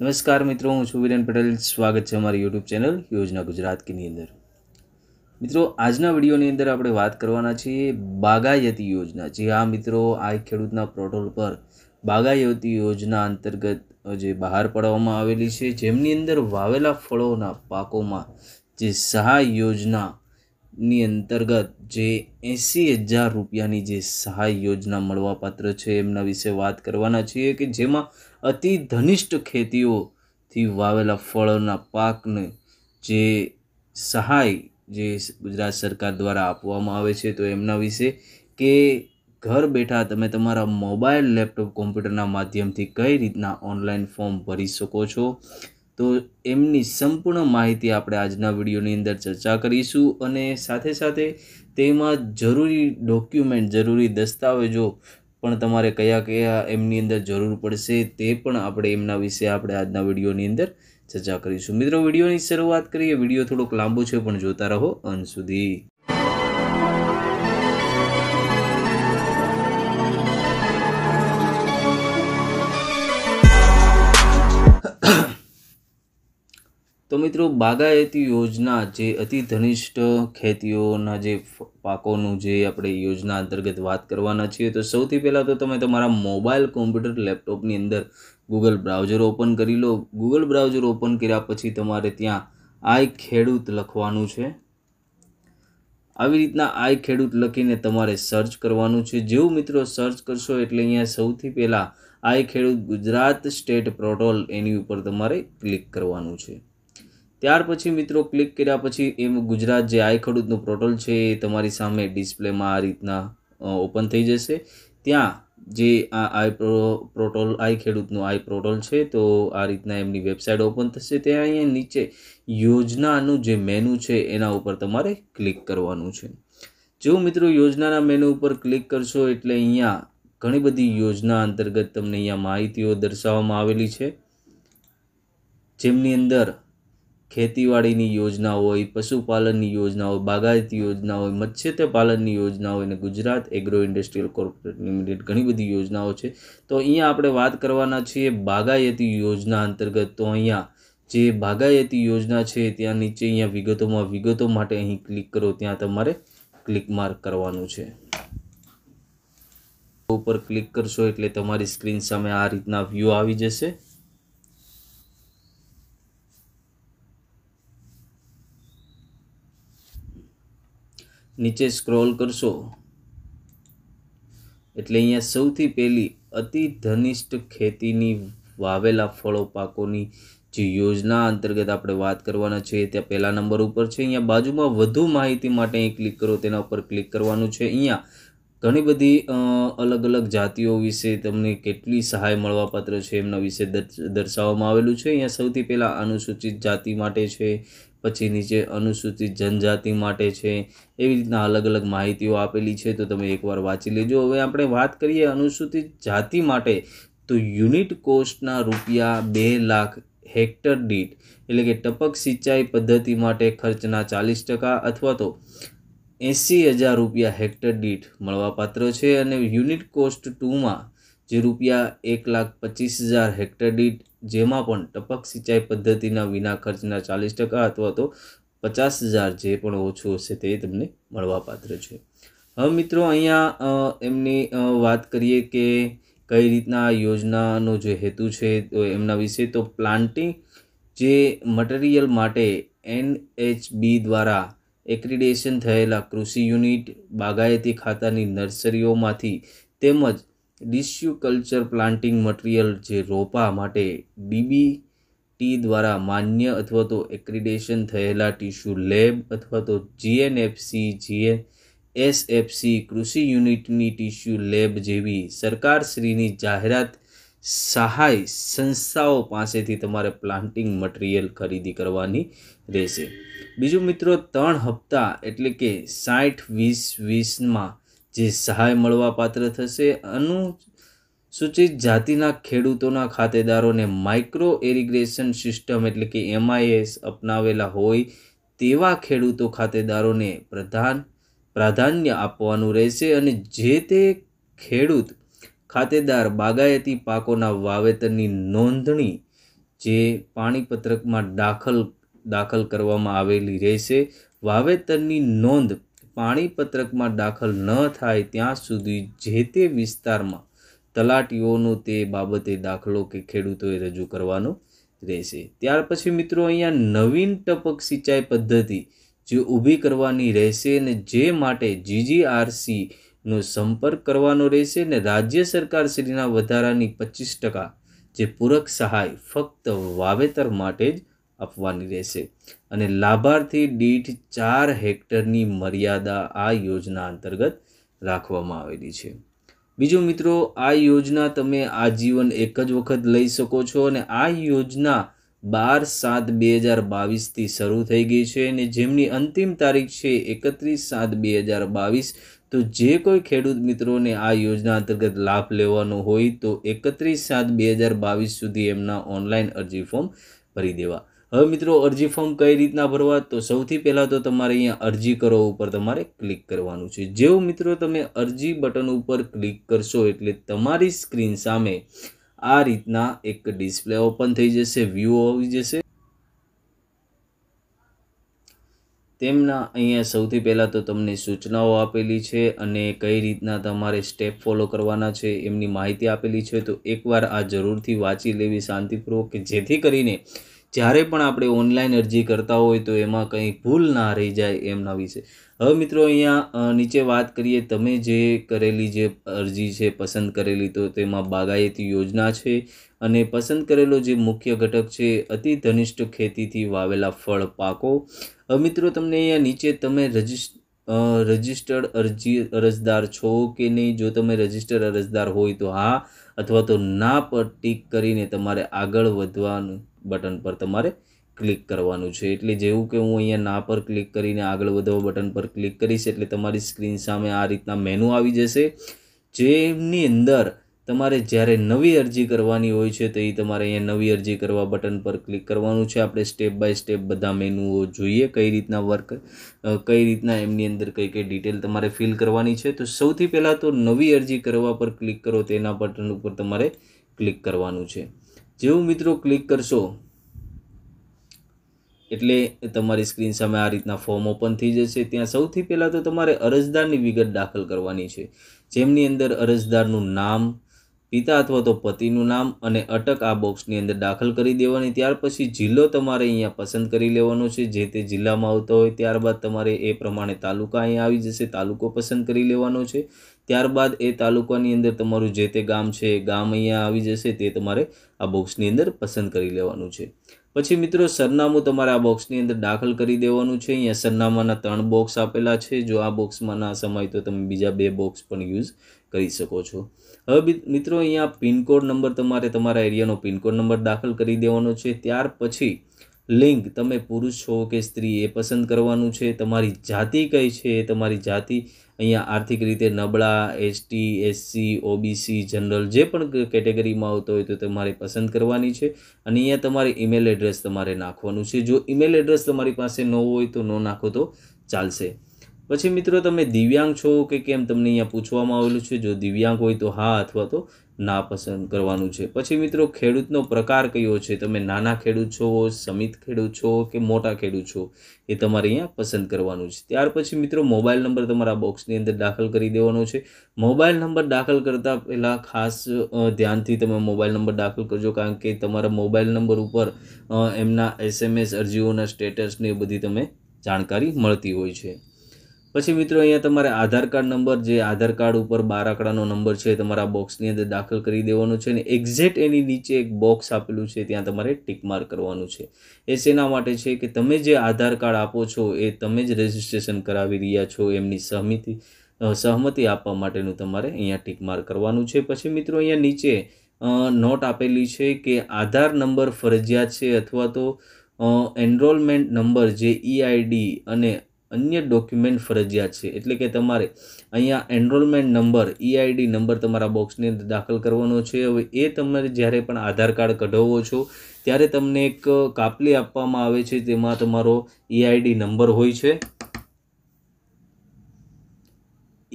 નમસ્કાર મિત્રો હું છું વિરેન પટેલ સ્વાગત છે અમારી યુટ્યુબ ચેનલ યોજના ગુજરાતની અંદર મિત્રો આજના વિડીયોની અંદર આપણે વાત કરવાના છીએ બાગાયતી યોજના જે આ મિત્રો આ ખેડૂતના પોર્ટલ પર બાગાયતી યોજના અંતર્ગત જે બહાર પાડવામાં આવેલી છે જેમની અંદર વાવેલા ફળોના પાકોમાં જે સહાય યોજનાની અંતર્ગત જે એંસી હજાર રૂપિયાની જે સહાય યોજના મળવાપાત્ર છે એમના વિશે વાત કરવાના છીએ કે જેમાં અતિ ધનિષ્ઠ ખેતીઓથી વાવેલા ફળોના પાકને જે સહાય જે ગુજરાત સરકાર દ્વારા આપવામાં આવે છે તો એમના વિશે કે ઘર બેઠા તમે તમારા મોબાઈલ લેપટોપ કોમ્પ્યુટરના માધ્યમથી કઈ રીતના ઓનલાઈન ફોર્મ ભરી શકો છો તો એમની સંપૂર્ણ માહિતી આપણે આજના વિડીયોની અંદર ચર્ચા કરીશું અને સાથે સાથે તેમાં જરૂરી ડોક્યુમેન્ટ જરૂરી દસ્તાવેજો પણ તમારે કયા કયા એમની અંદર જરૂર પડશે તે પણ આપણે એમના વિશે આપણે આજના વિડીયોની અંદર ચર્ચા કરીશું મિત્રો વિડીયોની શરૂઆત કરીએ વિડીયો થોડોક લાંબો છે પણ જોતા રહો અંત સુધી તો મિત્રો બાગાયતી યોજના જે અતિ ધનિષ્ઠ ખેતીઓના જે પાકોનું જે આપણે યોજના અંતર્ગત વાત કરવાના છીએ તો સૌથી પહેલાં તો તમે તમારા મોબાઈલ કોમ્પ્યુટર લેપટોપની અંદર ગૂગલ બ્રાઉઝર ઓપન કરી લો ગૂગલ બ્રાઉઝર ઓપન કર્યા પછી તમારે ત્યાં આઈ ખેડૂત લખવાનું છે આવી રીતના આઈ ખેડૂત લખીને તમારે સર્ચ કરવાનું છે જેવું મિત્રો સર્ચ કરશો એટલે અહીંયા સૌથી પહેલાં આઈ ખેડૂત ગુજરાત સ્ટેટ પ્રોટોલ એની ઉપર તમારે ક્લિક કરવાનું છે ત્યાર પછી મિત્રો ક્લિક કર્યા પછી એમ ગુજરાત જે આઈ ખેડૂતનું પોર્ટલ છે એ તમારી સામે ડિસ્પ્લેમાં આ રીતના ઓપન થઈ જશે ત્યાં જે આ આઈ પ્રોટોલ આઈ ખેડૂતનું આઈ પ્રોટોલ છે તો આ રીતના એમની વેબસાઇટ ઓપન થશે ત્યાં અહીંયા નીચે યોજનાનું જે મેનુ છે એના ઉપર તમારે ક્લિક કરવાનું છે જો મિત્રો યોજનાના મેનુ ઉપર ક્લિક કરશો એટલે અહીંયા ઘણી બધી યોજના અંતર્ગત તમને અહીંયા માહિતીઓ દર્શાવવામાં આવેલી છે જેમની અંદર ખેતીવાડીની યોજના હોય પશુપાલનની યોજના હોય બાગાયતી યોજના હોય મત્સ્ય પાલનની યોજના હોય અને Gujarat agro industrial corporate limited ઘણી બધી યોજનાઓ છે તો અહીંયા આપણે વાત કરવાના છીએ બાગાયતી યોજના અંતર્ગત તો અહીંયા જે બાગાયતી યોજના છે ત્યાં નીચે અહીંયા વિગતોમાં વિગતો માટે અહીં ક્લિક કરો ત્યાં તમારે ક્લિક માર્ક કરવાનું છે ઉપર ક્લિક કરશો એટલે તમારી સ્ક્રીન સામે આ રીતના વ્યૂ આવી જશે નીચે સ્ક્રોલ કરશો એટલે અહીંયા સૌથી પહેલી અતિ ધનિષ્ઠ ખેતીની વાવેલા ફળો પાકોની જે યોજના અંતર્ગત આપણે વાત કરવાના છીએ ત્યાં પહેલા નંબર ઉપર છે અહીંયા બાજુમાં વધુ માહિતી માટે અહીં ક્લિક કરો તેના ઉપર ક્લિક કરવાનું છે અહીંયા ઘણી બધી અલગ અલગ જાતિઓ વિશે તમને કેટલી સહાય મળવાપાત્ર છે એમના વિશે દર્શાવવામાં આવેલું છે અહીંયા સૌથી પહેલાં અનુસૂચિત જાતિ માટે છે પછી નીચે અનુસૂચિત જનજાતિ માટે છે એવી રીતના અલગ અલગ માહિતીઓ આપેલી છે તો તમે એકવાર વાંચી લેજો હવે આપણે વાત કરીએ અનુસૂચિત જાતિ માટે તો યુનિટ કોસ્ટના રૂપિયા બે લાખ હેક્ટર દીઠ એટલે કે ટપક સિંચાઈ પદ્ધતિ માટે ખર્ચના ચાલીસ ટકા અથવા તો એંસી હજાર રૂપિયા હેક્ટર દીઠ મળવાપાત્ર છે અને યુનિટ કોસ્ટ ટુમાં જે રૂપિયા એક લાખ પચીસ હજાર હેક્ટર દીઠ જેમાં પણ ટપક સિંચાઈ પદ્ધતિના વિના ખર્ચના ચાલીસ ટકા અથવા તો પચાસ હજાર જે પણ ઓછું હશે તે તમને મળવાપાત્ર છે હવે મિત્રો અહીંયા એમની વાત કરીએ કે કઈ રીતના યોજનાનો જે હેતુ છે તો એમના વિશે તો પ્લાન્ટિંગ જે મટીરિયલ માટે એન એચ બી દ્વારા એક્રિડેશન થયેલા કૃષિ યુનિટ બાગાયતી ખાતાની નર્સરીઓમાંથી તેમજ ડિસ્યુ કલ્ચર પ્લાન્ટિંગ મટીરિયલ જે રોપા માટે ડીબી ટી દ્વારા માન્ય અથવા તો એક્રિડેશન થયેલા ટીશ્યુ લેબ અથવા તો જીએનએફસી જીએન એસએફસી કૃષિ યુનિટની ટીસ્યુ લેબ જેવી સરકારશ્રીની જાહેરાત સહાય સંસ્થાઓ પાસેથી તમારે પ્લાન્ટિંગ મટીરિયલ ખરીદી કરવાની રહેશે બીજું મિત્રો ત્રણ હપ્તા એટલે કે સાઠ વીસ વીસમાં જે સહાય મળવા પાત્ર થશે અનુસૂચિત જાતિના ખેડૂતોના ખાતેદારોને માઇક્રો એરિગ્રેશન સિસ્ટમ એટલે કે એમઆઈએસ અપનાવેલા હોય તેવા ખેડૂતો ખાતેદારોને પ્રધાન પ્રાધાન્ય આપવાનું રહેશે અને જે તે ખેડૂત ખાતેદાર બાગાયતી પાકોના વાવેતરની નોંધણી જે પાણીપત્રકમાં દાખલ દાખલ કરવામાં આવેલી રહેશે વાવેતરની નોંધ પાણીપત્રકમાં દાખલ ન થાય ત્યાં સુધી જે તે વિસ્તારમાં તલાટીઓનો તે બાબતે દાખલો કે ખેડૂતોએ રજૂ કરવાનો રહેશે ત્યાર પછી મિત્રો અહીંયા નવીન ટપક સિંચાઈ પદ્ધતિ જે ઊભી કરવાની રહેશે અને જે માટે જીજીઆરસીનો સંપર્ક કરવાનો રહેશે અને રાજ્ય સરકારશ્રીના વધારાની પચીસ ટકા જે પૂરક સહાય ફક્ત વાવેતર માટે જ આપવાની રહેશે અને લાભાર્થી દીઠ ચાર હેક્ટરની મર્યાદા આ યોજના અંતર્ગત રાખવામાં આવેલી છે બીજું મિત્રો આ યોજના તમે આજીવન એક જ વખત લઈ શકો છો અને આ યોજના બાર સાત બે હજાર બાવીસથી શરૂ થઈ ગઈ છે અને જેમની અંતિમ તારીખ છે એકત્રીસ સાત બે હજાર બાવીસ તો જે કોઈ ખેડૂત મિત્રોને આ યોજના અંતર્ગત લાભ લેવાનો હોય તો એકત્રીસ સાત બે હજાર બાવીસ સુધી એમના ઓનલાઈન અરજી ફોર્મ ભરી દેવા હવે મિત્રો અરજી ફોર્મ કઈ રીતના ભરવા તો સૌથી પહેલાં તો તમારે અહીંયા અરજી કરો ઉપર તમારે ક્લિક કરવાનું છે જેવું મિત્રો તમે અરજી બટન ઉપર ક્લિક કરશો એટલે તમારી સ્ક્રીન સામે આ રીતના એક ડિસ્પ્લે ઓપન થઈ જશે વ્યૂ આવી જશે તેમના અહીંયા સૌથી પહેલાં તો તમને સૂચનાઓ આપેલી છે અને કઈ રીતના તમારે સ્ટેપ ફોલો કરવાના છે એમની માહિતી આપેલી છે તો એકવાર આ જરૂરથી વાંચી લેવી શાંતિપૂર્વક કે જેથી કરીને જ્યારે પણ આપણે ઓનલાઈન અરજી કરતા હોય તો એમાં કંઈ ભૂલ ના રહી જાય એમના વિશે હવે મિત્રો અહીંયા નીચે વાત કરીએ તમે જે કરેલી જે અરજી છે પસંદ કરેલી તો તેમાં બાગાયતી યોજના છે અને પસંદ કરેલો જે મુખ્ય ઘટક છે અતિ ધનિષ્ઠ ખેતીથી વાવેલા ફળ પાકો હવે મિત્રો તમને અહીંયા નીચે તમે રજીસ્ટ રજિસ્ટર્ડ અરજી અરજદાર છો કે નહીં જો તમે રજિસ્ટર અરજદાર હોય તો હા અથવા તો ના પર ટીક કરીને તમારે આગળ વધવાનું બટન પર તમારે ક્લિક કરવાનું છે એટલે જેવું કે હું અહીંયા ના પર ક્લિક કરીને આગળ વધવા બટન પર ક્લિક કરીશ એટલે તમારી સ્ક્રીન સામે આ રીતના મેનુ આવી જશે જેની અંદર તમારે જ્યારે નવી અરજી કરવાની હોય છે તો એ તમારે અહીંયા નવી અરજી કરવા બટન પર ક્લિક કરવાનું છે આપણે સ્ટેપ બાય સ્ટેપ બધા મેનુઓ જોઈએ કઈ રીતના વર્ક કઈ રીતના એમની અંદર કઈ કઈ ડિટેલ તમારે ફિલ કરવાની છે તો સૌથી પહેલાં તો નવી અરજી કરવા પર ક્લિક કરો તેના બટન ઉપર તમારે ક્લિક કરવાનું છે જેવું મિત્રો ક્લિક કરશો એટલે તમારી સ્ક્રીન સામે આ રીતના ફોર્મ ઓપન થઈ જશે ત્યાં સૌથી પહેલાં તો તમારે અરજદારની વિગત દાખલ કરવાની છે જેમની અંદર અરજદારનું નામ પિતા અથવા તો પતિનું નામ અને અટક આ બોક્સની અંદર દાખલ કરી દેવાની ત્યાર પછી જિલ્લો તમારે અહીંયા પસંદ કરી લેવાનો છે જે તે જિલ્લામાં આવતો હોય ત્યારબાદ તમારે એ પ્રમાણે તાલુકા અહીંયા આવી જશે તાલુકો પસંદ કરી લેવાનો છે ત્યારબાદ એ તાલુકાની અંદર તમારું જે તે ગામ છે ગામ અહીંયા આવી જશે તે તમારે આ બોક્સની અંદર પસંદ કરી લેવાનું છે પછી મિત્રો સરનામું તમારે આ બોક્સની અંદર દાખલ કરી દેવાનું છે અહીંયા સરનામાના ત્રણ બોક્સ આપેલા છે જો આ બોક્સમાં ના સમાય તો તમે બીજા બે બોક્સ પણ યુઝ કરી શકો છો હવે મિત્રો અહીંયા પિનકોડ નંબર તમારે તમારા એરિયાનો પિનકોડ નંબર દાખલ કરી દેવાનો છે ત્યાર પછી લિંગ તમે પુરુષ છો કે સ્ત્રી એ પસંદ કરવાનું છે તમારી જાતિ કઈ છે તમારી જાતિ અહીંયા આર્થિક રીતે નબળા એસટી એસસી ઓબીસી જનરલ જે પણ કેટેગરીમાં આવતો હોય તો તમારે પસંદ કરવાની છે અને અહીંયા તમારે ઈમેલ એડ્રેસ તમારે નાખવાનું છે જો ઈમેલ એડ્રેસ તમારી પાસે ન હોય તો ન નાખો તો ચાલશે પછી મિત્રો તમે દિવ્યાંગ છો કે કેમ તમને અહીંયા પૂછવામાં આવેલું છે જો દિવ્યાંગ હોય તો હા અથવા તો ના પસંદ કરવાનું છે પછી મિત્રો ખેડૂતનો પ્રકાર કયો છે તમે નાના ખેડૂત છો સમિત ખેડૂત છો કે મોટા ખેડૂત છો એ તમારે અહીંયા પસંદ કરવાનું છે ત્યાર પછી મિત્રો મોબાઈલ નંબર તમારા બોક્સની અંદર દાખલ કરી દેવાનો છે મોબાઈલ નંબર દાખલ કરતાં પહેલાં ખાસ ધ્યાનથી તમે મોબાઈલ નંબર દાખલ કરજો કારણ કે તમારા મોબાઈલ નંબર ઉપર એમના એસએમએસ અરજીઓના સ્ટેટસને એ બધી તમે જાણકારી મળતી હોય છે પછી મિત્રો અહીંયા તમારે આધાર કાર્ડ નંબર જે આધાર કાર્ડ ઉપર બાર આંકડાનો નંબર છે તમારા બોક્સની અંદર દાખલ કરી દેવાનો છે અને એક્ઝેક્ટ એની નીચે એક બોક્સ આપેલું છે ત્યાં તમારે ટીક માર્ક કરવાનું છે એ શેના માટે છે કે તમે જે આધાર કાર્ડ આપો છો એ તમે જ રજીસ્ટ્રેશન કરાવી રહ્યા છો એમની સહમતિ સહમતિ આપવા માટેનું તમારે અહીંયા ટીક માર્ક કરવાનું છે પછી મિત્રો અહીંયા નીચે નોટ આપેલી છે કે આધાર નંબર ફરજિયાત છે અથવા તો એનરોલમેન્ટ નંબર જે ઈઆઈડી e અને અન્ય ડોક્યુમેન્ટ ફરજિયાત છે એટલે કે તમારે અહીંયા એનરોલમેન્ટ નંબર ઈઆઈડી નંબર તમારા બોક્સની અંદર દાખલ કરવાનો છે હવે એ તમારે જ્યારે પણ આધાર કાર્ડ કઢાવો છો ત્યારે તમને એક કાપલી આપવામાં આવે છે તેમાં તમારો ઈઆઈડી e નંબર હોય છે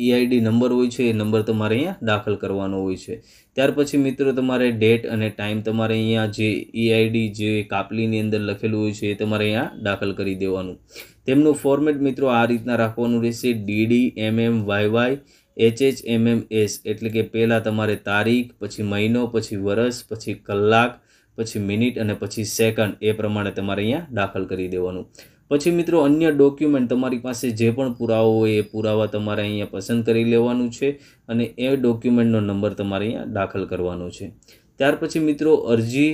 ઈઆઈડી e નંબર હોય છે એ નંબર તમારે અહીંયા દાખલ કરવાનો હોય છે ત્યાર પછી મિત્રો તમારે ડેટ અને ટાઈમ તમારે અહીંયા જે ઈઆઈડી e જે કાપલીની અંદર લખેલું હોય છે એ તમારે અહીંયા દાખલ કરી દેવાનું તેમનું ફોર્મેટ મિત્રો આ રીતના રાખવાનું રહેશે DD MM Y Y HH MM S એટલે કે પહેલાં તમારે તારીખ પછી મહિનો પછી વરસ પછી કલાક પછી મિનિટ અને પછી સેકન્ડ એ પ્રમાણે તમારે અહીંયા દાખલ કરી દેવાનું પછી મિત્રો અન્ય ડોક્યુમેન્ટ તમારી પાસે જે પણ પુરાવો હોય એ પુરાવા તમારે અહીંયા પસંદ કરી લેવાનું છે અને એ ડોક્યુમેન્ટનો નંબર તમારે અહીંયા દાખલ કરવાનો છે ત્યાર પછી મિત્રો અરજી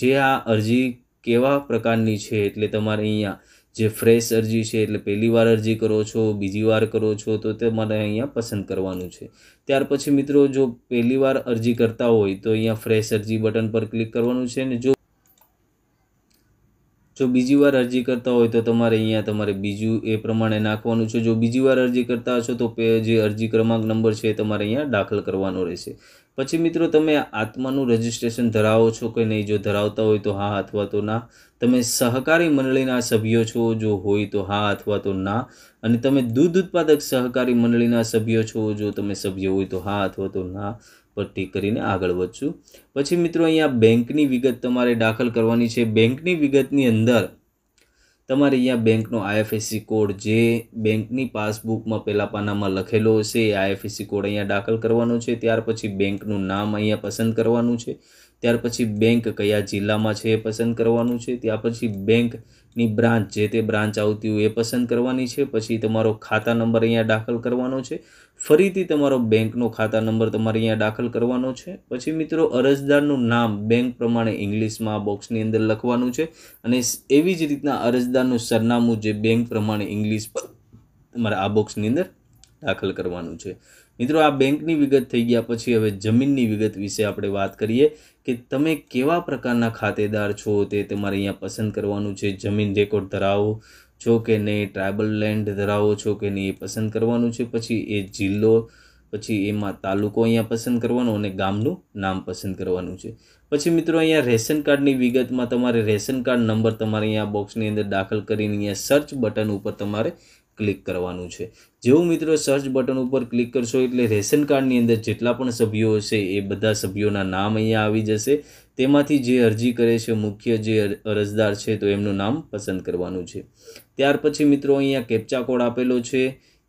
જે આ અરજી કેવા પ્રકારની છે એટલે તમારે અહીંયા જે ફ્રેશ અરજી છે એટલે પહેલી વાર અરજી કરો છો બીજી વાર કરો છો તો તમારે અહીંયા પસંદ કરવાનું છે ત્યાર પછી મિત્રો જો પહેલી વાર અરજી કરતા હોય તો અહીંયા ફ્રેશ અરજી બટન પર ક્લિક કરવાનું છે અને જો જો બીજી વાર અરજી કરતા હોય તો તમારે અહીંયા તમારે બીજું એ પ્રમાણે નાખવાનું છે જો બીજી વાર અરજી કરતા હશો તો જે અરજી ક્રમાંક નંબર છે તમારે અહીંયા દાખલ કરવાનો રહેશે પછી મિત્રો તમે આત્માનું રજિસ્ટ્રેશન ધરાવો છો કે નહીં જો ધરાવતા હોય તો હા અથવા તો ના તમે સહકારી મંડળીના સભ્યો છો જો હોય તો હા અથવા તો ના અને તમે દૂધ ઉત્પાદક સહકારી મંડળીના સભ્યો છો જો તમે સભ્ય હોય તો હા અથવા તો ના પર ટીક કરીને આગળ વધશું પછી મિત્રો અહીંયા બેંકની વિગત તમારે દાખલ કરવાની છે બેંકની વિગતની અંદર તમારે અહીંયા બેંકનો આઈએફએસસી કોડ જે બેંકની પાસબુકમાં પહેલાં પાનામાં લખેલો હશે એ આઈએફએસસી કોડ અહીંયા દાખલ કરવાનો છે ત્યાર પછી બેંકનું નામ અહીંયા પસંદ કરવાનું છે ત્યાર પછી બેંક કયા જિલ્લામાં છે એ પસંદ કરવાનું છે ત્યાર પછી બેંકની બ્રાન્ચ જે તે બ્રાન્ચ આવતી હોય એ પસંદ કરવાની છે પછી તમારો ખાતા નંબર અહીંયા દાખલ કરવાનો છે ફરીથી તમારો બેંકનો ખાતા નંબર તમારે અહીંયા દાખલ કરવાનો છે પછી મિત્રો અરજદારનું નામ બેંક પ્રમાણે ઇંગ્લિશમાં આ બોક્સની અંદર લખવાનું છે અને એવી જ રીતના અરજદારનું સરનામું જે બેંક પ્રમાણે ઇંગ્લિશ પર તમારે આ બોક્સની અંદર દાખલ કરવાનું છે મિત્રો આ બેંકની વિગત થઈ ગયા પછી હવે જમીનની વિગત વિશે આપણે વાત કરીએ કે તમે કેવા પ્રકારના ખાતેદાર છો તે તમારે અહીંયા પસંદ કરવાનું છે જમીન રેકોર્ડ ધરાવો છો કે નહીં ટ્રાઇબલ લેન્ડ ધરાવો છો કે નહીં એ પસંદ કરવાનું છે પછી એ જિલ્લો પછી એમાં તાલુકો અહીંયા પસંદ કરવાનો અને ગામનું નામ પસંદ કરવાનું છે પછી મિત્રો અહીંયા રેશન કાર્ડની વિગતમાં તમારે રેશન કાર્ડ નંબર તમારે અહીંયા બોક્સની અંદર દાખલ કરીને અહીંયા સર્ચ બટન ઉપર તમારે ક્લિક કરવાનું છે જેવું મિત્રો સર્ચ બટન ઉપર ક્લિક કરશો એટલે રેશન કાર્ડની અંદર જેટલા પણ સભ્યો હશે એ બધા સભ્યોના નામ અહીંયા આવી જશે તેમાંથી જે અરજી કરે છે મુખ્ય જે અરજદાર છે તો એમનું નામ પસંદ કરવાનું છે ત્યાર પછી મિત્રો અહીંયા કેપ્ચા કોડ આપેલો છે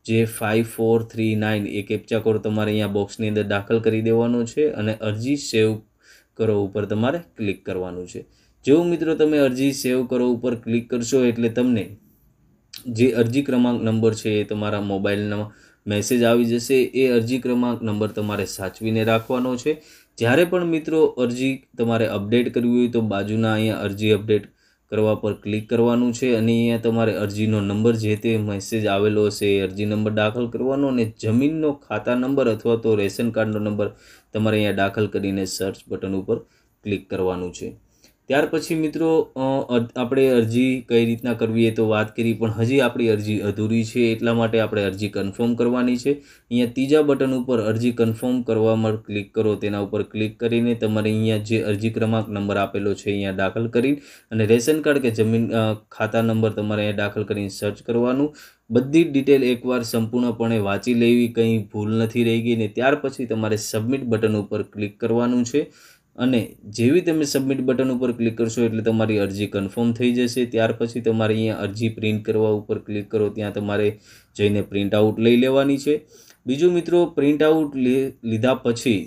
જે ફાઇવ ફોર થ્રી નાઇન એ કેપ્ચા કોડ તમારે અહીંયા બોક્સની અંદર દાખલ કરી દેવાનો છે અને અરજી સેવ કરો ઉપર તમારે ક્લિક કરવાનું છે જેવું મિત્રો તમે અરજી સેવ કરો ઉપર ક્લિક કરશો એટલે તમને જે અરજી ક્રમાંક નંબર છે એ તમારા મોબાઈલના મેસેજ આવી જશે એ અરજી ક્રમાંક નંબર તમારે સાચવીને રાખવાનો છે જ્યારે પણ મિત્રો અરજી તમારે અપડેટ કરવી હોય તો બાજુના અહીંયા અરજી અપડેટ કરવા પર ક્લિક કરવાનું છે અને અહીંયા તમારે અરજીનો નંબર જે તે મેસેજ આવેલો હશે એ અરજી નંબર દાખલ કરવાનો અને જમીનનો ખાતા નંબર અથવા તો રેશન કાર્ડનો નંબર તમારે અહીંયા દાખલ કરીને સર્ચ બટન ઉપર ક્લિક કરવાનું છે ત્યાર પછી મિત્રો આપણે અરજી કઈ રીતના કરવી એ તો વાત કરી પણ હજી આપણી અરજી અધૂરી છે એટલા માટે આપણે અરજી કન્ફર્મ કરવાની છે અહીંયા ત્રીજા બટન ઉપર અરજી કન્ફર્મ કરવામાં ક્લિક કરો તેના ઉપર ક્લિક કરીને તમારે અહીંયા જે અરજી ક્રમાંક નંબર આપેલો છે અહીંયા દાખલ કરી અને રેશન કાર્ડ કે જમીન ખાતા નંબર તમારે અહીંયા દાખલ કરીને સર્ચ કરવાનું બધી જ ડિટેલ એકવાર સંપૂર્ણપણે વાંચી લેવી કંઈ ભૂલ નથી રહી ગઈ ને ત્યાર પછી તમારે સબમિટ બટન ઉપર ક્લિક કરવાનું છે અને જેવી તમે સબમિટ બટન ઉપર ક્લિક કરશો એટલે તમારી અરજી કન્ફર્મ થઈ જશે ત્યાર પછી તમારે અહીંયા અરજી પ્રિન્ટ કરવા ઉપર ક્લિક કરો ત્યાં તમારે જઈને પ્રિન્ટ આઉટ લઈ લેવાની છે બીજું મિત્રો પ્રિન્ટ આઉટ લીધા પછી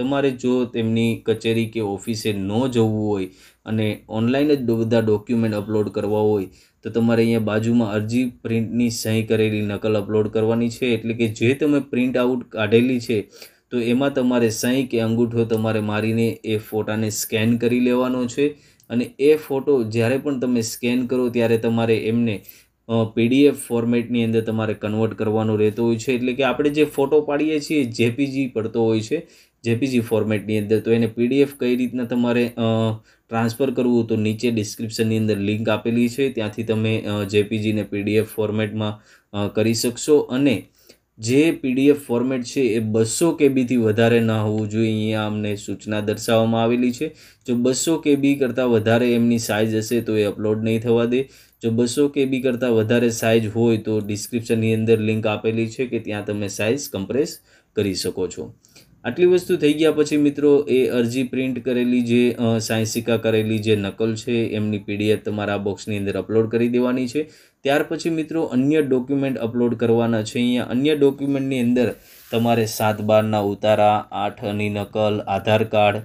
તમારે જો તેમની કચેરી કે ઓફિસે ન જવું હોય અને ઓનલાઈન જ બધા ડોક્યુમેન્ટ અપલોડ કરવા હોય તો તમારે અહીંયા બાજુમાં અરજી પ્રિન્ટની સહી કરેલી નકલ અપલોડ કરવાની છે એટલે કે જે તમે પ્રિન્ટ આઉટ કાઢેલી છે તો એમાં તમારે સહી કે અંગૂઠો તમારે મારીને એ ફોટાને સ્કેન કરી લેવાનો છે અને એ ફોટો જ્યારે પણ તમે સ્કેન કરો ત્યારે તમારે એમને પીડીએફ ફોર્મેટની અંદર તમારે કન્વર્ટ કરવાનો રહેતો હોય છે એટલે કે આપણે જે ફોટો પાડીએ છીએ જેપીજી પડતો હોય છે જેપીજી ફોર્મેટની અંદર તો એને પીડીએફ કઈ રીતના તમારે ટ્રાન્સફર કરવું તો નીચે ડિસ્ક્રિપ્શનની અંદર લિંક આપેલી છે ત્યાંથી તમે જેપીજીને પીડીએફ ફોર્મેટમાં કરી શકશો અને જે પીડીએફ ફોર્મેટ છે એ બસો કેબીથી વધારે ન હોવું જોઈએ અહીંયા અમને સૂચના દર્શાવવામાં આવેલી છે જો બસો કેબી કરતાં વધારે એમની સાઇઝ હશે તો એ અપલોડ નહીં થવા દે જો બસો કેબી કરતાં વધારે સાઇઝ હોય તો ડિસ્ક્રિપ્શનની અંદર લિંક આપેલી છે કે ત્યાં તમે સાઇઝ કમ્પ્રેસ કરી શકો છો આટલી વસ્તુ થઈ ગયા પછી મિત્રો એ અરજી પ્રિન્ટ કરેલી જે સાયન્સિકા કરેલી જે નકલ છે એમની પીડીએફ તમારા બોક્સની અંદર અપલોડ કરી દેવાની છે ત્યાર પછી મિત્રો અન્ય ડોક્યુમેન્ટ અપલોડ કરવાના છે અહીંયા અન્ય ડોક્યુમેન્ટની અંદર તમારે સાત બારના ઉતારા આઠની નકલ આધાર કાર્ડ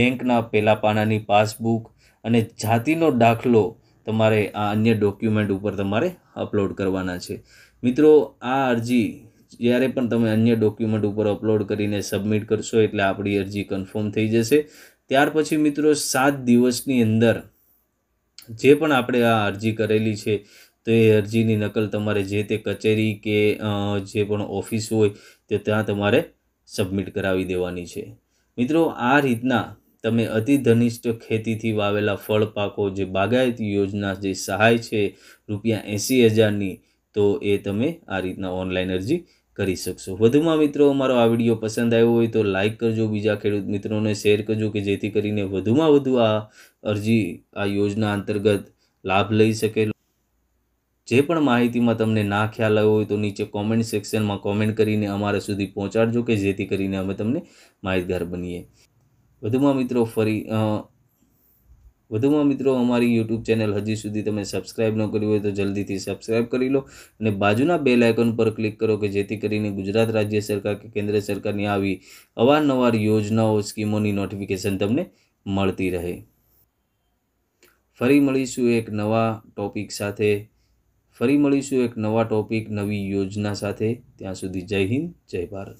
બેંકના પહેલા પાનાની પાસબુક અને જાતિનો દાખલો તમારે આ અન્ય ડોક્યુમેન્ટ ઉપર તમારે અપલોડ કરવાના છે મિત્રો આ અરજી જ્યારે પણ તમે અન્ય ડોક્યુમેન્ટ ઉપર અપલોડ કરીને સબમિટ કરશો એટલે આપણી અરજી કન્ફર્મ થઈ જશે ત્યાર પછી મિત્રો સાત દિવસની અંદર જે પણ આપણે આ અરજી કરેલી છે તો એ અરજીની નકલ તમારે જે તે કચેરી કે જે પણ ઓફિસ હોય તે ત્યાં તમારે સબમિટ કરાવી દેવાની છે મિત્રો આ રીતના તમે અતિ ધનિષ્ઠ ખેતીથી વાવેલા ફળ પાકો જે બાગાયતી યોજના જે સહાય છે રૂપિયા એંસી હજારની તો એ તમે આ રીતના ઓનલાઈન અરજી કરી શકશો વધુમાં મિત્રો અમારો આ વિડીયો પસંદ આવ્યો હોય તો લાઇક કરજો બીજા ખેડૂત મિત્રોને શેર કરજો કે જેથી કરીને વધુમાં વધુ આ અરજી આ યોજના અંતર્ગત લાભ લઈ શકે જે પણ માહિતીમાં તમને ના ખ્યાલ આવ્યો હોય તો નીચે કોમેન્ટ સેક્શનમાં કોમેન્ટ કરીને અમારા સુધી પહોંચાડજો કે જેથી કરીને અમે તમને માહિતગાર બનીએ વધુમાં મિત્રો ફરી વધુમાં મિત્રો અમારી યુટ્યુબ ચેનલ હજી સુધી તમે સબસ્ક્રાઇબ ન કરી હોય તો જલ્દીથી સબસ્ક્રાઇબ કરી લો અને બાજુના બે આઇકન પર ક્લિક કરો કે જેથી કરીને ગુજરાત રાજ્ય સરકાર કે કેન્દ્ર સરકારની આવી અવારનવાર યોજનાઓ સ્કીમોની નોટિફિકેશન તમને મળતી રહે ફરી મળીશું એક નવા ટોપિક સાથે ફરી મળીશું એક નવા ટોપિક નવી યોજના સાથે ત્યાં સુધી જય હિન્દ જય ભારત